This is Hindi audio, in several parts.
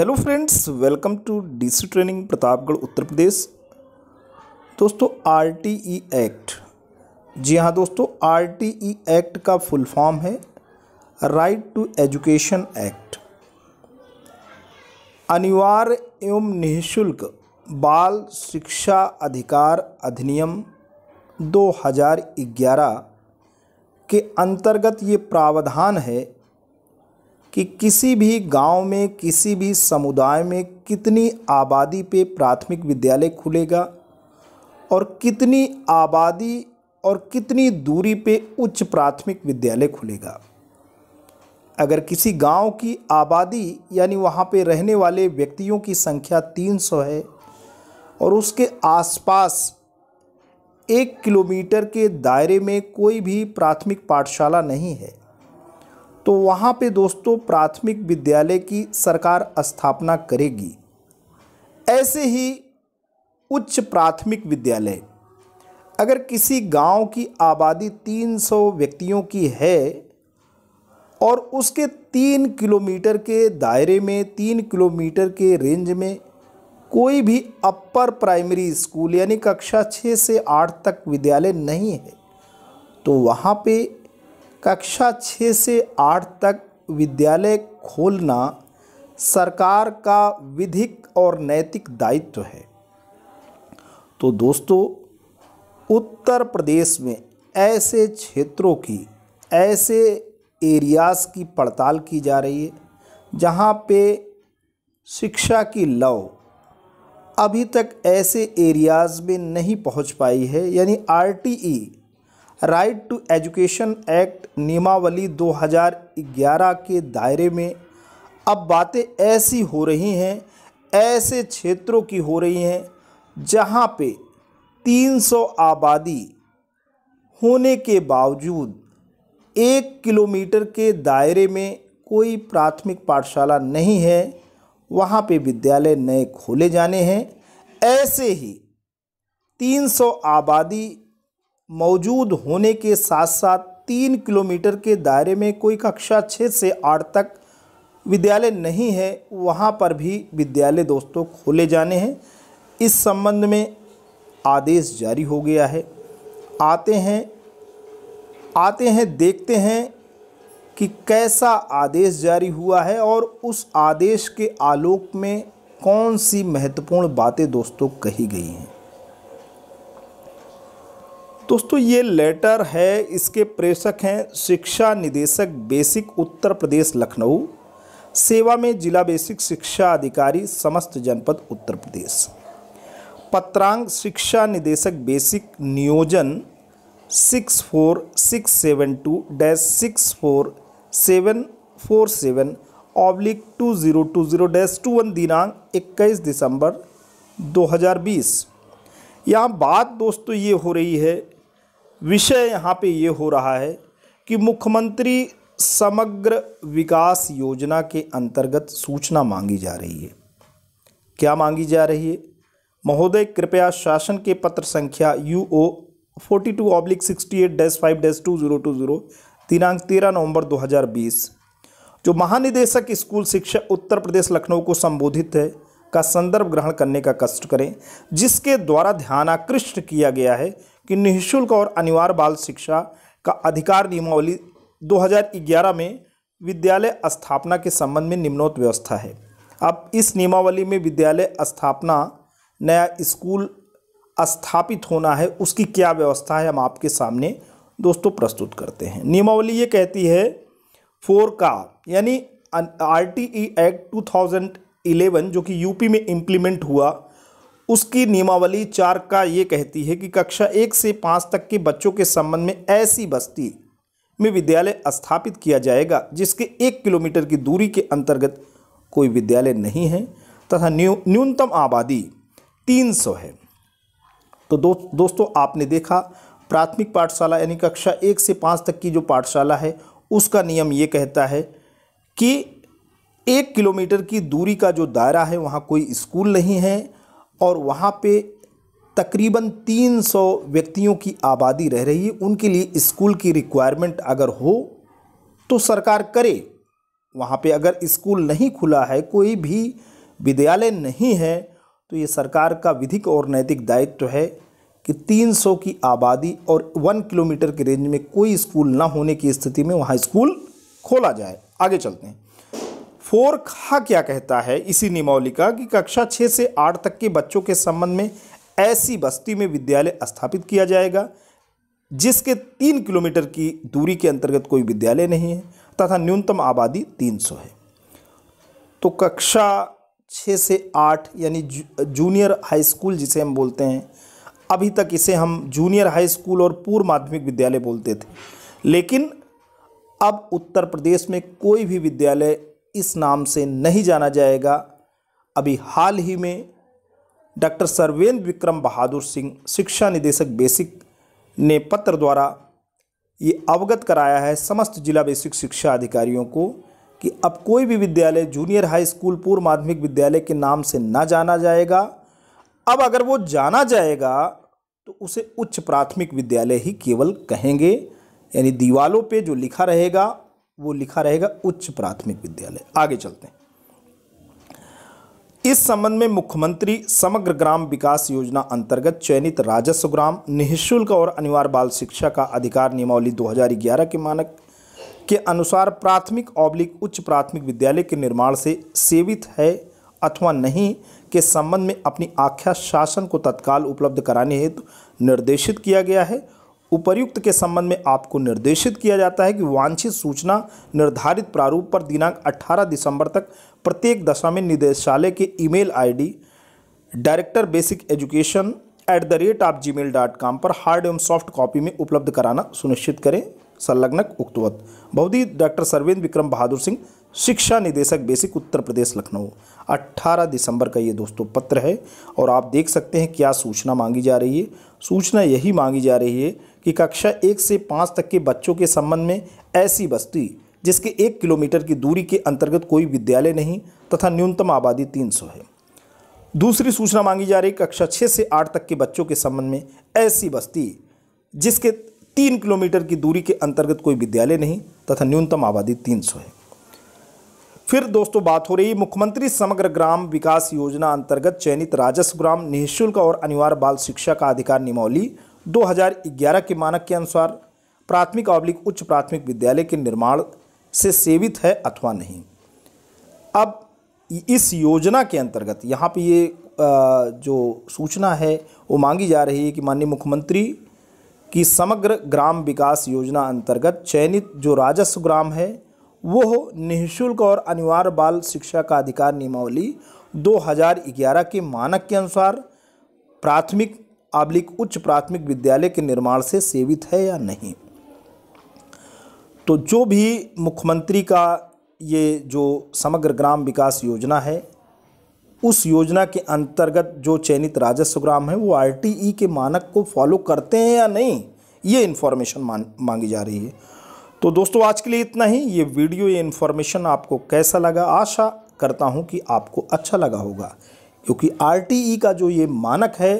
hello friends welcome to DC training Pratapgarh Uttar Pradesh दोस्तों आरटीई एक्ट e जी हाँ दोस्तों आरटीई एक्ट e का फुल फॉर्म है राइट टू एजुकेशन एक्ट अनिवार्य एवं निःशुल्क बाल शिक्षा अधिकार अधिनियम 2011 के अंतर्गत ये प्रावधान है कि किसी भी गांव में किसी भी समुदाय में कितनी आबादी पे प्राथमिक विद्यालय खुलेगा और कितनी आबादी और कितनी दूरी पे उच्च प्राथमिक विद्यालय खुलेगा अगर किसी गांव की आबादी यानी वहाँ पे रहने वाले व्यक्तियों की संख्या 300 है और उसके आसपास एक किलोमीटर के दायरे में कोई भी प्राथमिक पाठशाला नहीं है तो वहाँ पे दोस्तों प्राथमिक विद्यालय की सरकार स्थापना करेगी ऐसे ही उच्च प्राथमिक विद्यालय अगर किसी गांव की आबादी 300 व्यक्तियों की है और उसके तीन किलोमीटर के दायरे में तीन किलोमीटर के रेंज में कोई भी अपर प्राइमरी स्कूल यानी कक्षा छः से आठ तक विद्यालय नहीं है तो वहाँ पे कक्षा छः से आठ तक विद्यालय खोलना सरकार का विधिक और नैतिक दायित्व है तो दोस्तों उत्तर प्रदेश में ऐसे क्षेत्रों की ऐसे एरियाज़ की पड़ताल की जा रही है जहाँ पे शिक्षा की लव अभी तक ऐसे एरियाज़ में नहीं पहुँच पाई है यानी RTE right to education act नियमावली 2011 के दायरे में अब बातें ऐसी हो रही हैं ऐसे क्षेत्रों की हो रही हैं जहाँ पे 300 आबादी होने के बावजूद एक किलोमीटर के दायरे में कोई प्राथमिक पाठशाला नहीं है वहाँ पे विद्यालय नए खोले जाने हैं ऐसे ही 300 आबादी मौजूद होने के साथ साथ तीन किलोमीटर के दायरे में कोई कक्षा छः से आठ तक विद्यालय नहीं है वहाँ पर भी विद्यालय दोस्तों खोले जाने हैं इस संबंध में आदेश जारी हो गया है आते हैं आते हैं देखते हैं कि कैसा आदेश जारी हुआ है और उस आदेश के आलोक में कौन सी महत्वपूर्ण बातें दोस्तों कही गई हैं दोस्तों ये लेटर है इसके प्रेषक हैं शिक्षा निदेशक बेसिक उत्तर प्रदेश लखनऊ सेवा में जिला बेसिक शिक्षा अधिकारी समस्त जनपद उत्तर प्रदेश पत्रांग शिक्षा निदेशक बेसिक नियोजन six four six seven two dash six four seven four seven oblique two zero two zero dash two one दिनांक इक्कीस दिसंबर दो हज़ार बीस यहाँ बात दोस्तों ये हो रही है विषय यहाँ पे ये हो रहा है कि मुख्यमंत्री समग्र विकास योजना के अंतर्गत सूचना मांगी जा रही है क्या मांगी जा रही है महोदय कृपया शासन के पत्र संख्या U O forty two oblique sixty eight dash five dash two zero two zero दिनांक तेरह नवंबर 2020 जो महानिदेशक स्कूल शिक्षा उत्तर प्रदेश लखनऊ को संबोधित है का संदर्भ ग्रहण करने का कष्ट करें जिसके द्वारा ध्यान आकृष्ट किया गया है कि निःशुल्क और अनिवार्य बाल शिक्षा का अधिकार नियमावली 2011 में विद्यालय स्थापना के संबंध में निम्नोत व्यवस्था है अब इस नियमावली में विद्यालय स्थापना नया स्कूल स्थापित होना है उसकी क्या व्यवस्था है हम आपके सामने दोस्तों प्रस्तुत करते हैं नियमावली ये कहती है फोर का यानी R T E act two thousand eleven जो कि यूपी में इम्प्लीमेंट हुआ उसकी नियमावली चार का ये कहती है कि कक्षा एक से पाँच तक के बच्चों के संबंध में ऐसी बस्ती में विद्यालय स्थापित किया जाएगा जिसके एक किलोमीटर की दूरी के अंतर्गत कोई विद्यालय नहीं है तथा न्यूनतम आबादी तीन सौ है तो दो दोस्तों आपने देखा प्राथमिक पाठशाला यानी कक्षा एक से पाँच तक की जो पाठशाला है उसका नियम ये कहता है कि एक किलोमीटर की दूरी का जो दायरा है वहाँ कोई स्कूल नहीं है और वहाँ पे तकरीबन 300 व्यक्तियों की आबादी रह रही है उनके लिए स्कूल की रिक्वायरमेंट अगर हो तो सरकार करे वहाँ पे अगर स्कूल नहीं खुला है कोई भी विद्यालय नहीं है तो ये सरकार का विधिक और नैतिक दायित्व है कि 300 की आबादी और वन किलोमीटर के रेंज में कोई स्कूल ना होने की स्थिति में वहाँ स्कूल खोला जाए आगे चलते हैं फोर खा क्या कहता है इसी नियमावली का कि कक्षा छः से आठ तक के बच्चों के संबंध में ऐसी बस्ती में विद्यालय स्थापित किया जाएगा जिसके तीन किलोमीटर की दूरी के अंतर्गत कोई विद्यालय नहीं है तथा न्यूनतम आबादी तीन सौ है तो कक्षा छः से आठ यानी जूनियर हाई स्कूल जिसे हम बोलते हैं अभी तक इसे हम जूनियर हाई स्कूल और पूर्व माध्यमिक विद्यालय बोलते थे लेकिन अब उत्तर प्रदेश में कोई भी विद्यालय इस नाम से नहीं जाना जाएगा अभी हाल ही में डॉक्टर सर्वेंद्र विक्रम बहादुर सिंह शिक्षा निदेशक बेसिक ने पत्र द्वारा ये अवगत कराया है समस्त जिला बेसिक शिक्षा अधिकारियों को कि अब कोई भी विद्यालय जूनियर हाई स्कूल पूर्व माध्यमिक विद्यालय के नाम से ना जाना जाएगा अब अगर वो जाना जाएगा तो उसे उच्च प्राथमिक विद्यालय ही केवल कहेंगे यानी दीवालों पे जो लिखा रहेगा वो लिखा रहेगा उच्च प्राथमिक विद्यालय आगे चलते हैं इस संबंध में मुख्यमंत्री समग्र ग्राम विकास योजना अंतर्गत चयनित राजस्व ग्राम निःशुल्क और अनिवार्य बाल शिक्षा का अधिकार नियमावली 2011 के मानक के अनुसार प्राथमिक औब्लिक उच्च प्राथमिक विद्यालय के निर्माण से सेवित है अथवा नहीं के संबंध में अपनी आख्या शासन को तत्काल उपलब्ध कराने हेतु निर्देशित किया गया है उपर्युक्त के संबंध में आपको निर्देशित किया जाता है कि वांछित सूचना निर्धारित प्रारूप पर दिनांक 18 दिसंबर तक प्रत्येक दशा में निदेशालय के email ID director basic education at the rate of gmail dot com पर हार्ड एवं सॉफ्ट कॉपी में उपलब्ध कराना सुनिश्चित करें संलग्नक उक्तवत बौद्धि डॉक्टर सर्वेंद्र विक्रम बहादुर सिंह शिक्षा निदेशक बेसिक उत्तर प्रदेश लखनऊ 18 दिसंबर का ये दोस्तों पत्र है और आप देख सकते हैं क्या सूचना मांगी जा रही है सूचना यही मांगी जा रही है कि कक्षा एक से पाँच तक के बच्चों के संबंध में ऐसी बस्ती जिसके एक किलोमीटर की दूरी के अंतर्गत कोई विद्यालय नहीं तथा न्यूनतम आबादी 300 है दूसरी सूचना मांगी जा रही कक्षा छः से आठ तक के बच्चों के संबंध में ऐसी बस्ती जिसके तीन किलोमीटर की दूरी के अंतर्गत कोई विद्यालय नहीं तथा न्यूनतम आबादी 300 है फिर दोस्तों बात हो रही मुख्यमंत्री समग्र ग्राम विकास योजना अंतर्गत चयनित राजस्व ग्राम निःशुल्क और अनिवार्य बाल शिक्षा का अधिकार निमौली 2011 के मानक के अनुसार प्राथमिक अवलिक उच्च प्राथमिक विद्यालय के निर्माण से सेवित है अथवा नहीं अब इस योजना के अंतर्गत यहाँ पे ये जो सूचना है वो मांगी जा रही है कि माननीय मुख्यमंत्री की समग्र ग्राम विकास योजना अंतर्गत चयनित जो राजस्व ग्राम है वो निःशुल्क और अनिवार्य बाल शिक्षा का अधिकार नियमावली 2011 के मानक के अनुसार प्राथमिक आब्लिक उच्च प्राथमिक विद्यालय के निर्माण से सेवित है या नहीं तो जो भी मुख्यमंत्री का ये जो समग्र ग्राम विकास योजना है उस योजना के अंतर्गत जो चयनित राजस्व ग्राम है वो आरटीई के मानक को फॉलो करते हैं या नहीं ये इन्फॉर्मेशन मांगी जा रही है तो दोस्तों आज के लिए इतना ही ये वीडियो ये इन्फॉर्मेशन आपको कैसा लगा आशा करता हूँ कि आपको अच्छा लगा होगा क्योंकि आर का जो ये मानक है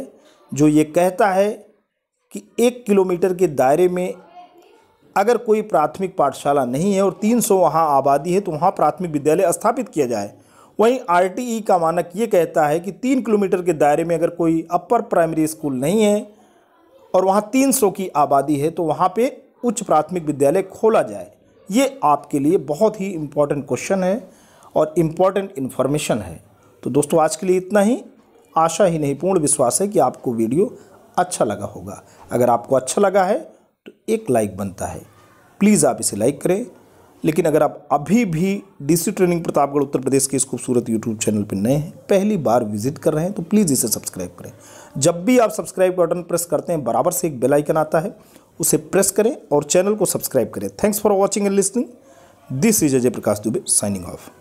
जो ये कहता है कि एक किलोमीटर के दायरे में अगर कोई प्राथमिक पाठशाला नहीं है और 300 वहाँ आबादी है तो वहाँ प्राथमिक विद्यालय स्थापित किया जाए वहीं आरटीई का मानक ये कहता है कि तीन किलोमीटर के दायरे में अगर कोई अपर प्राइमरी स्कूल नहीं है और वहाँ तीन की आबादी है तो वहाँ पर उच्च प्राथमिक विद्यालय खोला जाए ये आपके लिए बहुत ही इम्पॉर्टेंट क्वेश्चन है और इम्पॉर्टेंट इन्फॉर्मेशन है तो दोस्तों आज के लिए इतना ही आशा ही नहीं पूर्ण विश्वास है कि आपको वीडियो अच्छा लगा होगा अगर आपको अच्छा लगा है तो एक लाइक बनता है प्लीज़ आप इसे लाइक करें लेकिन अगर आप अभी भी डीसी ट्रेनिंग प्रतापगढ़ उत्तर प्रदेश के इस खूबसूरत यूट्यूब चैनल पर नए हैं पहली बार विजिट कर रहे हैं तो प्लीज़ इसे सब्सक्राइब करें जब भी आप सब्सक्राइब बटन प्रेस करते हैं बराबर से एक बेल आइकन आता है उसे प्रेस करें और चैनल को सब्सक्राइब करें thanks for watching and listening this is Ajay Prakash Dubey signing of